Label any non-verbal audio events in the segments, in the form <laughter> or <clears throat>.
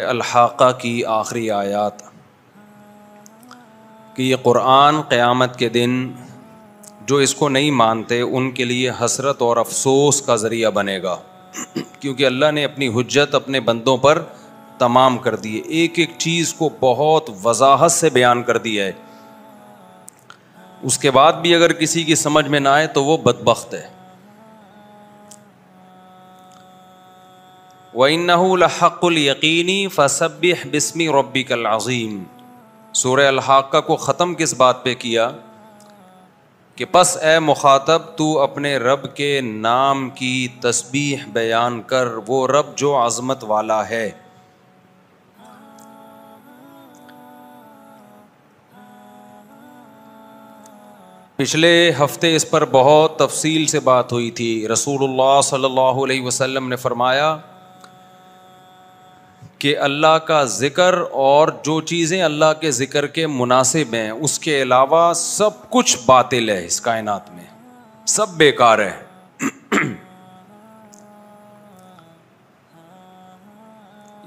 अल्हाका की आखिरी आयात कि ये कुरान क़यामत के दिन जो इसको नहीं मानते उनके लिए हसरत और अफसोस का ज़रिया बनेगा क्योंकि अल्लाह ने अपनी हजत अपने बंदों पर तमाम कर दी है एक एक चीज़ को बहुत वजाहत से बयान कर दिया है उसके बाद भी अगर किसी की समझ में ना आए तो वो बदबख्त है वनहक़ुल यकीनी फ़सब बिस्मी रबी कलाज़ीम सूर अलहाक़ा को ख़त्म किस बात पर किया कि बस ए मुखातब तू अपने रब के नाम की तस्बी बयान कर वो रब जो आज़मत वाला है पिछले हफ्ते इस पर बहुत तफसील से बात हुई थी रसूल सल्लल्लाहु अलैहि ने फरमाया कि अल्लाह का ज़िक्र और जो चीज़ें अल्लाह के ज़िक्र के मुनासिब हैं उसके अलावा सब कुछ बातिल है इस कायनात में सब बेकार है <clears throat>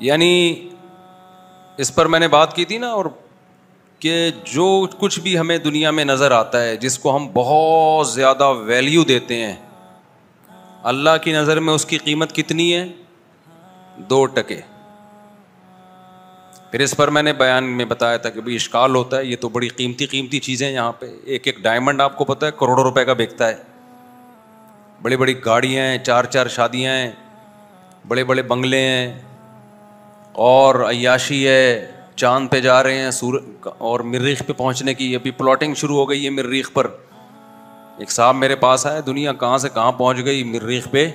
यानी इस पर मैंने बात की थी ना और कि जो कुछ भी हमें दुनिया में नज़र आता है जिसको हम बहुत ज़्यादा वैल्यू देते हैं अल्लाह की नज़र में उसकी कीमत कितनी है दो टके फिर इस पर मैंने बयान में बताया था कि भाई इश्काल होता है ये तो बड़ी कीमती कीमती चीज़ें यहाँ पे एक एक डायमंड आपको पता है करोड़ों रुपए का बिकता है बड़ी बड़ी गाड़ियाँ हैं चार चार शादियाँ हैं बड़े बड़े बंगले हैं और अयाशी है चांद पे जा रहे हैं सूर और मरीख पे पहुँचने की अभी प्लाटिंग शुरू हो गई है मरीख पर एक साहब मेरे पास आए दुनिया कहाँ से कहाँ पहुँच गई मरीख पे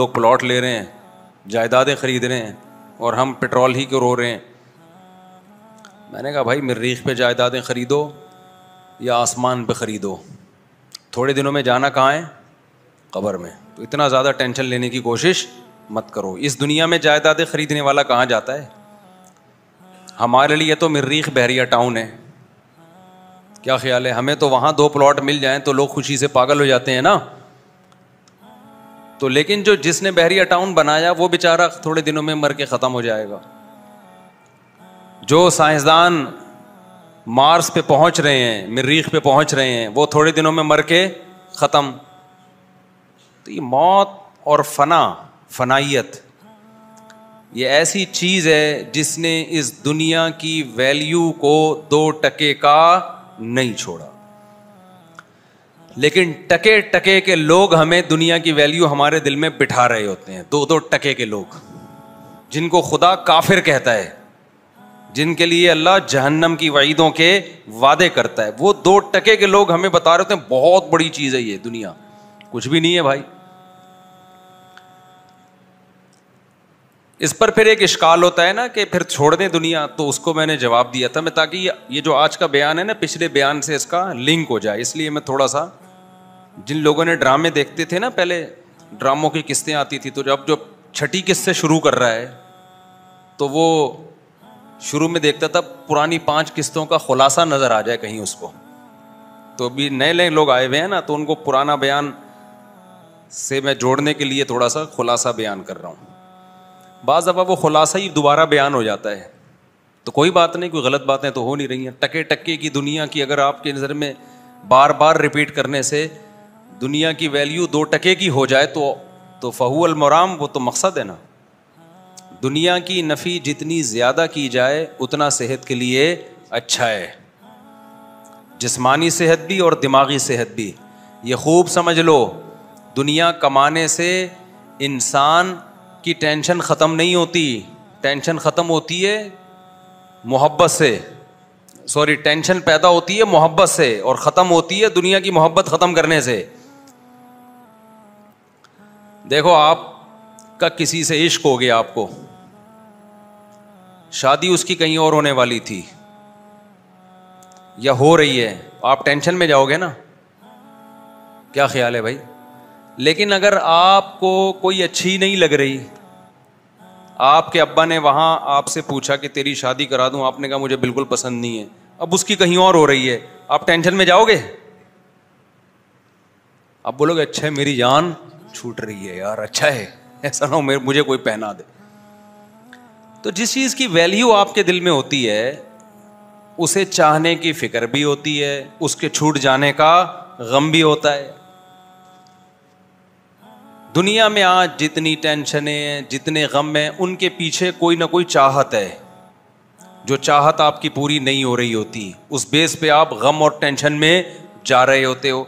लोग प्लाट ले रहे हैं जायदादें खरीद रहे हैं और हम पेट्रोल ही को रो रहे हैं मैंने कहा भाई मरीख पे जायदादें ख़रीदो या आसमान पर ख़रीदो थोड़े दिनों में जाना कहाँ है कबर में तो इतना ज़्यादा टेंशन लेने की कोशिश मत करो इस दुनिया में जायदादें ख़रीदने वाला कहाँ जाता है हमारे लिए तो मरीख बहरिया टाउन है क्या ख्याल है हमें तो वहाँ दो प्लॉट मिल जाएं तो लोग खुशी से पागल हो जाते हैं ना तो लेकिन जो जिसने बहरिया टाउन बनाया वो बेचारा थोड़े दिनों में मर के ख़त्म हो जाएगा जो साइंसदान मार्स पे पहुंच रहे हैं मरीख पे पहुंच रहे हैं वो थोड़े दिनों में मर के ख़त्म तो ये मौत और फना फनाइत ये ऐसी चीज़ है जिसने इस दुनिया की वैल्यू को दो टके का नहीं छोड़ा लेकिन टके टके के लोग हमें दुनिया की वैल्यू हमारे दिल में बिठा रहे होते हैं दो दो टके के लोग जिनको खुदा काफिर कहता है जिनके लिए अल्लाह जहन्नम की वहीदों के वादे करता है वो दो टके के लोग हमें बता रहे थे बहुत बड़ी चीज है ये दुनिया कुछ भी नहीं है भाई इस पर फिर एक इश्काल होता है ना कि फिर छोड़ दें दुनिया तो उसको मैंने जवाब दिया था मैं ताकि ये जो आज का बयान है ना पिछले बयान से इसका लिंक हो जाए इसलिए मैं थोड़ा सा जिन लोगों ने ड्रामे देखते थे ना पहले ड्रामों की किस्तें आती थी तो जब जो छठी किस्त से शुरू कर रहा है तो वो शुरू में देखता था पुरानी पांच किस्तों का खुलासा नज़र आ जाए कहीं उसको तो अभी नए नए लोग आए हुए हैं ना तो उनको पुराना बयान से मैं जोड़ने के लिए थोड़ा सा खुलासा बयान कर रहा हूँ बाज़ दफ़ा वो खुलासा ही दोबारा बयान हो जाता है तो कोई बात नहीं कोई गलत बातें तो हो नहीं रही हैं टके टक्के की दुनिया की अगर आपके नज़र में बार बार रिपीट करने से दुनिया की वैल्यू दो टके की हो जाए तो तो फ़हूल वो तो मकसद है ना दुनिया की नफ़ी जितनी ज़्यादा की जाए उतना सेहत के लिए अच्छा है जिसमानी सेहत भी और दिमागी सेहत भी ये खूब समझ लो दुनिया कमाने से इंसान की टेंशन ख़त्म नहीं होती टेंशन ख़त्म होती है मोहब्बत से सॉरी टेंशन पैदा होती है मोहब्बत से और ख़त्म होती है दुनिया की मोहब्बत ख़त्म करने से देखो आप का किसी से इश्क हो गया आपको शादी उसकी कहीं और होने वाली थी या हो रही है आप टेंशन में जाओगे ना क्या ख्याल है भाई लेकिन अगर आपको कोई अच्छी नहीं लग रही आपके अब्बा ने वहां आपसे पूछा कि तेरी शादी करा दूं आपने कहा मुझे बिल्कुल पसंद नहीं है अब उसकी कहीं और हो रही है आप टेंशन में जाओगे आप बोलोगे अच्छा है मेरी जान छूट रही है यार अच्छा है ऐसा ना हो मुझे कोई पहना दे तो जिस चीज़ की वैल्यू आपके दिल में होती है उसे चाहने की फिक्र भी होती है उसके छूट जाने का गम भी होता है दुनिया में आज जितनी टेंशनें हैं जितने गम हैं उनके पीछे कोई ना कोई चाहत है जो चाहत आपकी पूरी नहीं हो रही होती उस बेस पे आप गम और टेंशन में जा रहे होते हो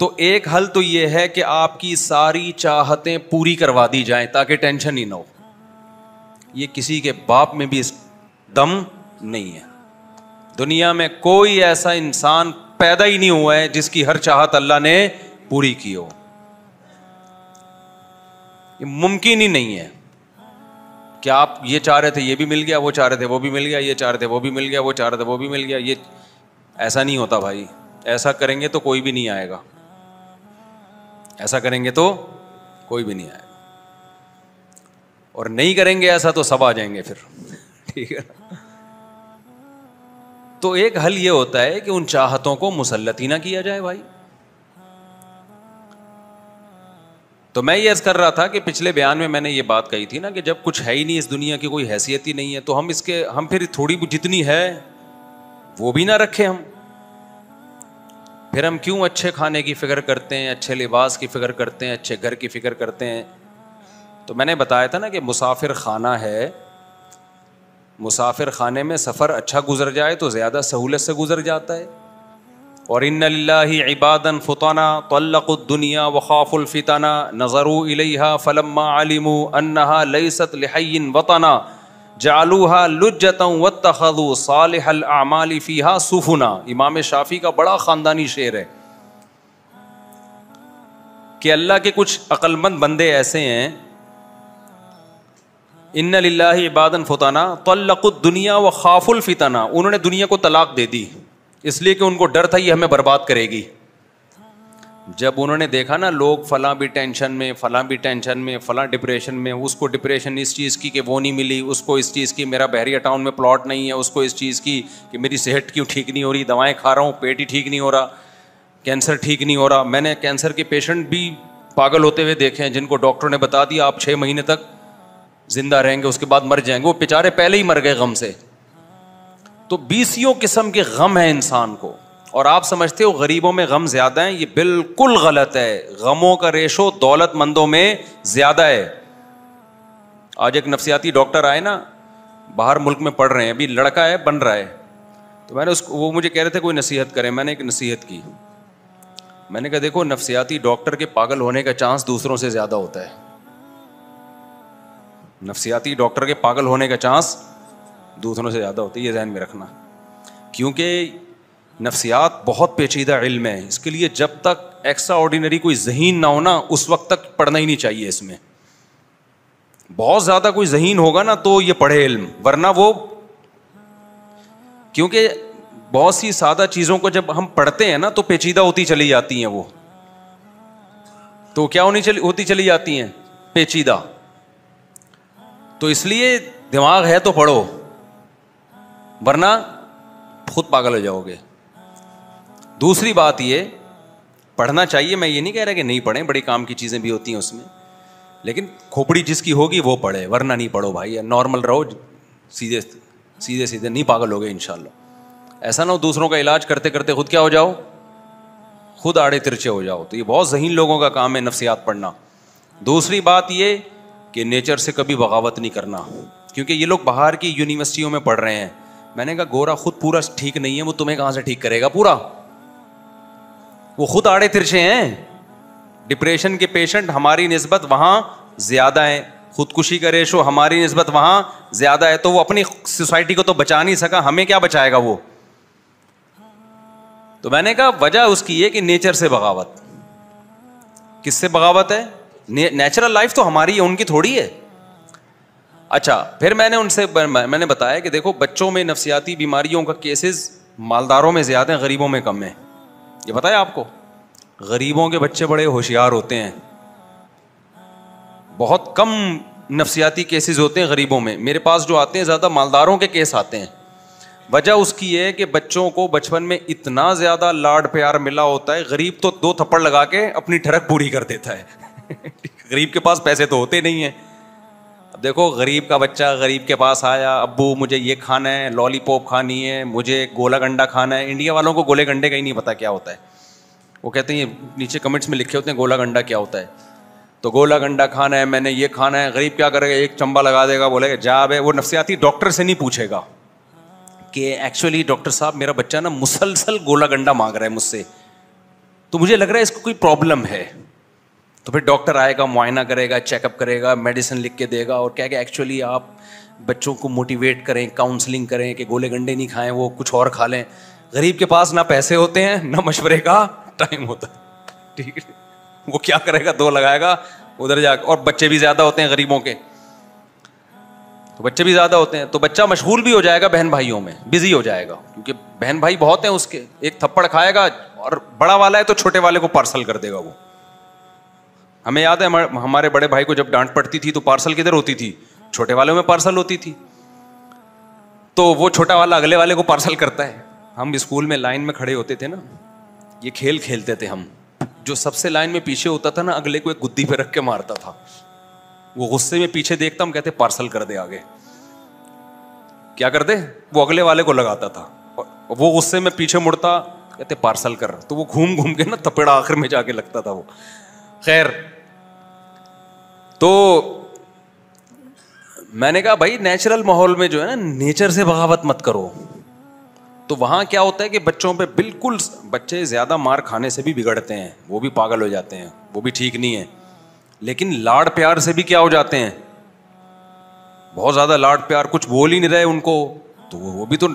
तो एक हल तो ये है कि आपकी सारी चाहतें पूरी करवा दी जाएं ताकि टेंशन ही ना हो ये किसी के बाप में भी इस दम नहीं है दुनिया में कोई ऐसा इंसान पैदा ही नहीं हुआ है जिसकी हर चाहत अल्लाह ने पूरी की हो ये मुमकिन ही नहीं है क्या आप ये चाह रहे थे ये भी मिल गया वो चाह रहे थे वो भी मिल गया ये चाह रहे थे वो भी मिल गया वो चाह रहे थे वो भी मिल गया ये ऐसा नहीं होता भाई ऐसा करेंगे तो कोई भी नहीं आएगा ऐसा करेंगे तो कोई भी नहीं आएगा और नहीं करेंगे ऐसा तो सब आ जाएंगे फिर ठीक है तो एक हल ये होता है कि उन चाहतों को मुसलत ही ना किया जाए भाई तो मैं ये कर रहा था कि पिछले बयान में मैंने ये बात कही थी ना कि जब कुछ है ही नहीं इस दुनिया की कोई हैसियत ही नहीं है तो हम इसके हम फिर थोड़ी जितनी है वो भी ना रखें हम फिर हम क्यों अच्छे खाने की फिक्र करते हैं अच्छे लिबास की फिक्र करते हैं अच्छे घर की फिक्र करते हैं तो मैंने बताया था ना कि मुसाफिर खाना है मुसाफिर खाने में सफ़र अच्छा गुजर जाए तो ज़्यादा सहूलत से गुजर जाता है और इन इबादन फ़ुताना तल्लुद्दुनिया वखाफुलफ़िताना नज़रू इलेहा फ़लम्मा आलिमू अन्नहा लईसत लहैन वतना जालूहा लुज्जतों वतखु सालहल आमाली फ़ीहा सुफना इमाम शाफ़ी का बड़ा ख़ानदानी शेर है कि अल्लाह के कुछ अक्लमंद बंदे ऐसे हैं इन लाला इबादन फताना फ़ुताना दुनिया व खाफुल फ़िताना उन्होंने दुनिया को तलाक दे दी इसलिए कि उनको डर था ये हमें बर्बाद करेगी जब उन्होंने देखा ना लोग फलां भी टेंशन में फलां भी टेंशन में फलां डिप्रेशन में उसको डिप्रेशन इस चीज़ की कि वो नहीं मिली उसको इस चीज़ की मेरा बहरिया टाउन में प्लॉट नहीं है उसको इस चीज़ की कि मेरी सेहत क्यों ठीक नहीं हो रही दवाएं खा रहा हूँ पेट ही ठीक नहीं हो रहा कैंसर ठीक नहीं हो रहा मैंने कैंसर के पेशेंट भी पागल होते हुए देखे हैं जिनको डॉक्टर ने बता दिया आप छः महीने तक जिंदा रहेंगे उसके बाद मर जाएंगे वो बेचारे पहले ही मर गए गम से तो बीसियों किस्म के गम है इंसान को और आप समझते हो गरीबों में गम ज्यादा है ये बिल्कुल गलत है गमों का रेशो दौलतमंदों में ज्यादा है आज एक नफसियाती डॉक्टर आए ना बाहर मुल्क में पढ़ रहे हैं अभी लड़का है बन रहा है तो मैंने उसको वो मुझे कह रहे थे कोई नसीहत करे मैंने एक नसीहत की मैंने कहा देखो नफसियाती डॉक्टर के पागल होने का चांस दूसरों से ज़्यादा होता है नफसियाती डॉक्टर के पागल होने का चांस दूसरों से ज़्यादा होती है ये जहन में रखना क्योंकि नफसियात बहुत पेचीदा इल्म है इसके लिए जब तक एक्स्ट्रा ऑर्डिनरी कोई जहीन ना हो ना उस वक्त तक पढ़ना ही नहीं चाहिए इसमें बहुत ज़्यादा कोई जहीन होगा ना तो ये पढ़े इल्म वरना वो क्योंकि बहुत सी सादा चीज़ों को जब हम पढ़ते हैं ना तो पेचीदा होती चली जाती हैं वो तो क्या होनी चली होती चली जाती हैं पेचीदा तो इसलिए दिमाग है तो पढ़ो वरना खुद पागल हो जाओगे दूसरी बात ये पढ़ना चाहिए मैं ये नहीं कह रहा कि नहीं पढ़ें बड़े काम की चीज़ें भी होती हैं उसमें लेकिन खोपड़ी जिसकी होगी वो पढ़े वरना नहीं पढ़ो भाई नॉर्मल रहो सीधे सीधे सीधे नहीं पागल हो गए इन ऐसा ना हो दूसरों का इलाज करते करते खुद क्या हो जाओ खुद आड़े तिरछे हो जाओ तो ये बहुत जहीन लोगों का काम है नफ्सियात पढ़ना दूसरी बात ये कि नेचर से कभी बगावत नहीं करना क्योंकि ये लोग बाहर की यूनिवर्सिटियों में पढ़ रहे हैं मैंने कहा गोरा खुद पूरा ठीक नहीं है वो तुम्हें कहां से ठीक करेगा पूरा वो खुद आड़े तिरछे हैं डिप्रेशन के पेशेंट हमारी नस्बत वहां ज़्यादा है खुदकुशी का रेशो हमारी नस्बत वहां ज़्यादा है तो वो अपनी सोसाइटी को तो बचा नहीं सका हमें क्या बचाएगा वो तो मैंने कहा वजह उसकी है कि नेचर से बगावत किससे बगावत है नेचुरल लाइफ तो हमारी है उनकी थोड़ी है अच्छा फिर मैंने उनसे मैंने बताया कि देखो बच्चों में नफसियाती बीमारियों का केसेस मालदारों में ज़्यादा है गरीबों में कम है ये बताया आपको गरीबों के बच्चे बड़े होशियार होते हैं बहुत कम नफसियाती केसेस होते हैं गरीबों में मेरे पास जो आते हैं ज़्यादा मालदारों के केस आते हैं वजह उसकी है कि बच्चों को बचपन में इतना ज़्यादा लाड प्यार मिला होता है गरीब तो दो थप्पड़ लगा के अपनी ठरक पूरी कर देता है गरीब के पास पैसे तो होते नहीं हैं अब देखो गरीब का बच्चा गरीब के पास आया अबू मुझे ये खाना है लॉलीपॉप खानी है मुझे गोला गंडा खाना है इंडिया वालों को गोले गंडे का ही नहीं पता क्या होता है वो कहते हैं नीचे कमेंट्स में लिखे होते हैं गोला गंडा क्या होता है तो गोला गंडा खाना है मैंने ये खाना है गरीब क्या करेगा एक चंबा लगा देगा बोलेगा जाब है वो नफसियाती डॉक्टर से नहीं पूछेगा कि एक्चुअली डॉक्टर साहब मेरा बच्चा ना मुसलसल गोला गंडा मांग रहा है मुझसे तो मुझे लग रहा है इसको कोई प्रॉब्लम है तो फिर डॉक्टर आएगा मुआयना करेगा चेकअप करेगा मेडिसिन लिख के देगा और क्या क्या एक्चुअली आप बच्चों को मोटिवेट करें काउंसलिंग करें कि गोले गंडे नहीं खाएं वो कुछ और खा लें गरीब के पास ना पैसे होते हैं ना मशवरे का टाइम होता है ठीक है वो क्या करेगा दो लगाएगा उधर जाकर और बच्चे भी ज़्यादा होते हैं गरीबों के तो बच्चे भी ज़्यादा होते हैं तो बच्चा मशहूल भी हो जाएगा बहन भाइयों में बिजी हो जाएगा क्योंकि बहन भाई बहुत हैं उसके एक थप्पड़ खाएगा और बड़ा वाला है तो छोटे वाले को पार्सल कर देगा वो हमें याद है हमारे बड़े भाई को जब डांट पड़ती थी तो पार्सल किधर होती थी छोटे वालों में पार्सल होती थी तो वो छोटा वाला अगले वाले को पार्सल करता है हम स्कूल में लाइन में खड़े होते थे ना ये खेल खेलते थे हम जो सबसे लाइन में पीछे होता था ना अगले को एक गुद्दी पे रख के मारता था वो गुस्से में पीछे देखता हम कहते पार्सल कर दे आगे क्या कर दे वो अगले वाले को लगाता था वो गुस्से में पीछे मुड़ता कहते पार्सल कर तो वो घूम घूम के ना थपेड़ा आखिर में जाके लगता था वो खैर तो मैंने कहा भाई नेचुरल माहौल में जो है ना नेचर से बगावत मत करो तो वहां क्या होता है कि बच्चों पे बिल्कुल बच्चे ज़्यादा मार खाने से भी बिगड़ते हैं वो भी पागल हो जाते हैं वो भी ठीक नहीं है लेकिन लाड़ प्यार से भी क्या हो जाते हैं बहुत ज़्यादा लाड़ प्यार कुछ बोल ही नहीं रहे उनको तो वो भी तो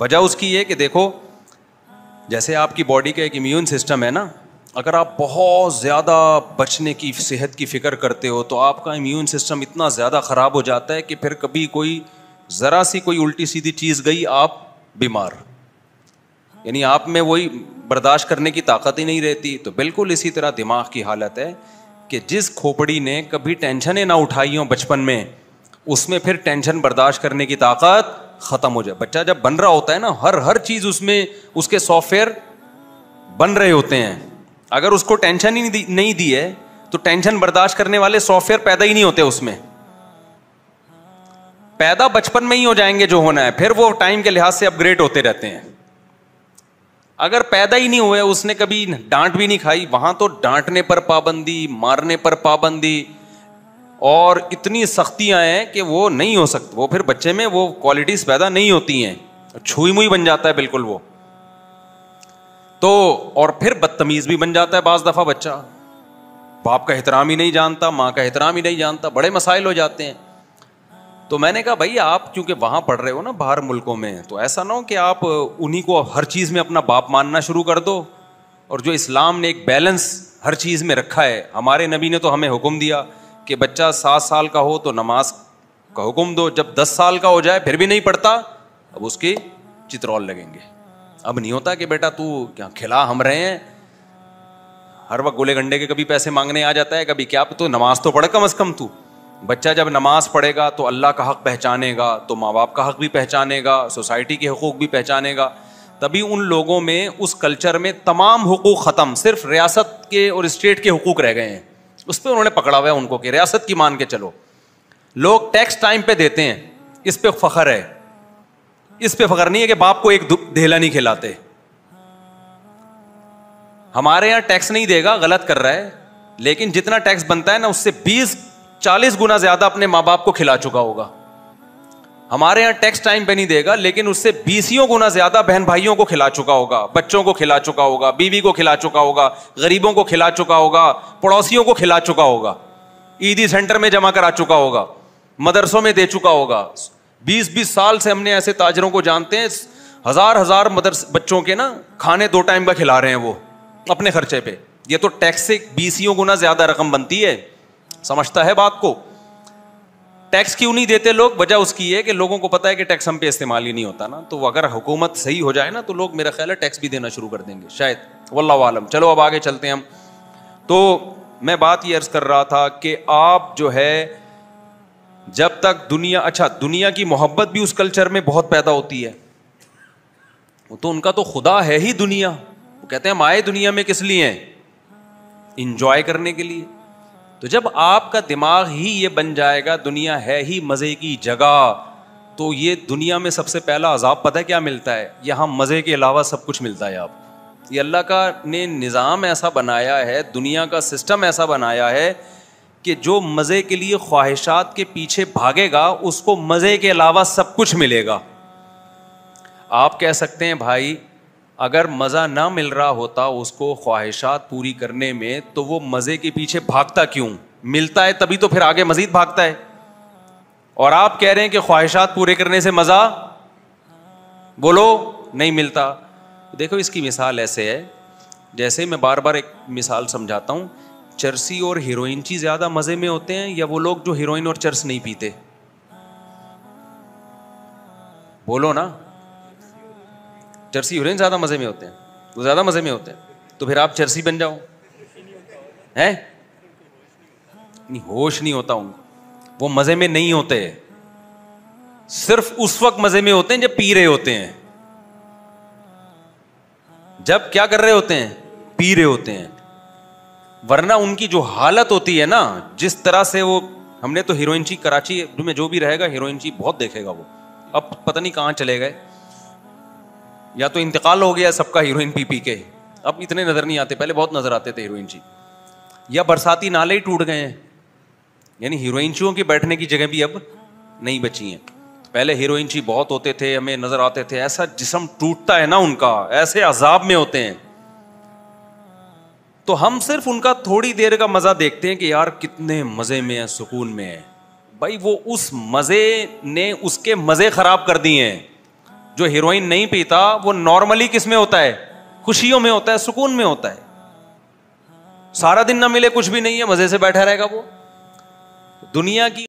वजह उसकी है कि देखो जैसे आपकी बॉडी का एक इम्यून सिस्टम है ना अगर आप बहुत ज़्यादा बचने की सेहत की फ़िक्र करते हो तो आपका इम्यून सिस्टम इतना ज़्यादा ख़राब हो जाता है कि फिर कभी कोई ज़रा सी कोई उल्टी सीधी चीज़ गई आप बीमार यानी आप में वही बर्दाश्त करने की ताकत ही नहीं रहती तो बिल्कुल इसी तरह दिमाग की हालत है कि जिस खोपड़ी ने कभी टेंशनें ना उठाई हों बचपन में उसमें फिर टेंशन बर्दाश्त करने की ताकत ख़त्म हो जाए बच्चा जब बन रहा होता है ना हर हर चीज़ उसमें उसके सॉफ्टवेयर बन रहे होते हैं अगर उसको टेंशन ही नहीं, दी है तो टेंशन बर्दाश्त करने वाले सॉफ्टवेयर पैदा ही नहीं होते उसमें पैदा बचपन में ही हो जाएंगे जो होना है फिर वो टाइम के लिहाज से अपग्रेड होते रहते हैं अगर पैदा ही नहीं हुए उसने कभी डांट भी नहीं खाई वहां तो डांटने पर पाबंदी मारने पर पाबंदी और इतनी सख्तियां हैं कि वो नहीं हो सकती वो फिर बच्चे में वो क्वालिटीज पैदा नहीं होती हैं छुई मुई बन जाता है बिल्कुल वो तो और फिर बदतमीज भी बन जाता है बाज दफा बच्चा बाप का एहतराम ही नहीं जानता माँ का एहतराम ही नहीं जानता बड़े मसाइल हो जाते हैं तो मैंने कहा भाई आप क्योंकि वहाँ पढ़ रहे हो ना बाहर मुल्कों में तो ऐसा ना हो कि आप उन्हीं को हर चीज़ में अपना बाप मानना शुरू कर दो और जो इस्लाम ने एक बैलेंस हर चीज़ में रखा है हमारे नबी ने तो हमें हुक्म दिया कि बच्चा सात साल का हो तो नमाज का हुक्म दो जब दस साल का हो जाए फिर भी नहीं पढ़ता अब उसके चित्रौल लगेंगे अब नहीं होता कि बेटा तू क्या खिला हम रहे हैं हर वक्त गोले गंडे के कभी पैसे मांगने आ जाता है कभी क्या तो नमाज तो पढ़े कम अज कम तू बच्चा जब नमाज पढ़ेगा तो अल्लाह का हक पहचानेगा तो माँ बाप का हक भी पहचानेगा सोसाइटी के हकूक भी पहचानेगा तभी उन लोगों में उस कल्चर में तमाम हकूक ख़त्म सिर्फ रियासत के और स्टेट के हकूक रह गए हैं उस पर उन्होंने पकड़ा हुआ है उनको कि रियासत की मान के चलो लोग टैक्स टाइम पे देते हैं इस पर फ़ख्र है इस पे फकर नहीं है कि बाप को एक धेला नहीं खिलाते हमारे यहां टैक्स नहीं देगा गलत कर रहा है लेकिन जितना टैक्स बनता है ना उससे 20 40 गुना ज्यादा अपने माँ बाप को खिला चुका होगा हमारे यहां टैक्स टाइम पे नहीं देगा लेकिन उससे बीसियों गुना ज्यादा बहन भाइयों को खिला चुका होगा बच्चों को खिला चुका होगा बीवी को खिला चुका होगा गरीबों को खिला चुका होगा पड़ोसियों को खिला चुका होगा ईदी सेंटर में जमा करा चुका होगा मदरसों में दे चुका होगा बीस बीस साल से हमने ऐसे ताजरों को जानते हैं हजार हजार मदरस बच्चों के ना खाने दो टाइम का खिला रहे हैं वो अपने खर्चे पे ये तो टैक्स से बीसियों गुना ज्यादा रकम बनती है समझता है बात को टैक्स क्यों नहीं देते लोग वजह उसकी है कि लोगों को पता है कि टैक्स हम पे इस्तेमाल ही नहीं होता ना तो अगर हुकूमत सही हो जाए ना तो लोग मेरा ख्याल है टैक्स भी देना शुरू कर देंगे शायद वल्ला आलम चलो अब आगे चलते हैं हम तो मैं बात ये अर्ज कर रहा था कि आप जो है जब तक दुनिया अच्छा दुनिया की मोहब्बत भी उस कल्चर में बहुत पैदा होती है वो तो उनका तो खुदा है ही दुनिया वो कहते हैं हम आए दुनिया में किस लिए इंजॉय करने के लिए तो जब आपका दिमाग ही ये बन जाएगा दुनिया है ही मज़े की जगह तो ये दुनिया में सबसे पहला अजाब पता है क्या मिलता है यहाँ मज़े के अलावा सब कुछ मिलता है आप ये अल्लाह का ने निज़ाम ऐसा बनाया है दुनिया का सिस्टम ऐसा बनाया है कि जो मज़े के लिए ख्वाहिशात के पीछे भागेगा उसको मज़े के अलावा सब कुछ मिलेगा आप कह सकते हैं भाई अगर मज़ा ना मिल रहा होता उसको ख्वाहिशात पूरी करने में तो वो मज़े के पीछे भागता क्यों मिलता है तभी तो फिर आगे मज़ीद भागता है और आप कह रहे हैं कि ख्वाहिशात पूरे करने से मज़ा बोलो नहीं मिलता देखो इसकी मिसाल ऐसे है जैसे मैं बार बार एक मिसाल समझाता हूं चर्सी और हीरोइन ची ज्यादा मजे में होते हैं या वो लोग जो हीरोइन और चर्स नहीं पीते बोलो ना चर्सी हीरोइन ज्यादा मजे में होते हैं वो ज्यादा मजे में होते हैं तो फिर आप चर्सी बन जाओ है नहीं होश नहीं होता उनको वो मजे में नहीं होते सिर्फ उस वक्त मजे में होते हैं जब पी रहे होते हैं जब क्या कर रहे होते हैं पी रहे होते हैं वरना उनकी जो हालत होती है ना जिस तरह से वो हमने तो हीरोइन ची कराची में जो भी रहेगा हीरोइन ची बहुत देखेगा वो अब पता नहीं कहाँ चले गए या तो इंतकाल हो गया सबका हीरोइन पी पी के अब इतने नज़र नहीं आते पहले बहुत नज़र आते थे हीरोइन जी या बरसाती नाले ही टूट गए हैं यानी हीरोइनचियों की बैठने की जगह भी अब नहीं बची हैं पहले जी बहुत होते थे हमें नज़र आते थे ऐसा जिसम टूटता है ना उनका ऐसे अजाब में होते हैं तो हम सिर्फ उनका थोड़ी देर का मज़ा देखते हैं कि यार कितने मज़े में है सुकून में है भाई वो उस मज़े ने उसके मज़े ख़राब कर दिए हैं जो हीरोइन नहीं पीता वो नॉर्मली किस में होता है खुशियों में होता है सुकून में होता है सारा दिन ना मिले कुछ भी नहीं है मज़े से बैठा रहेगा वो दुनिया की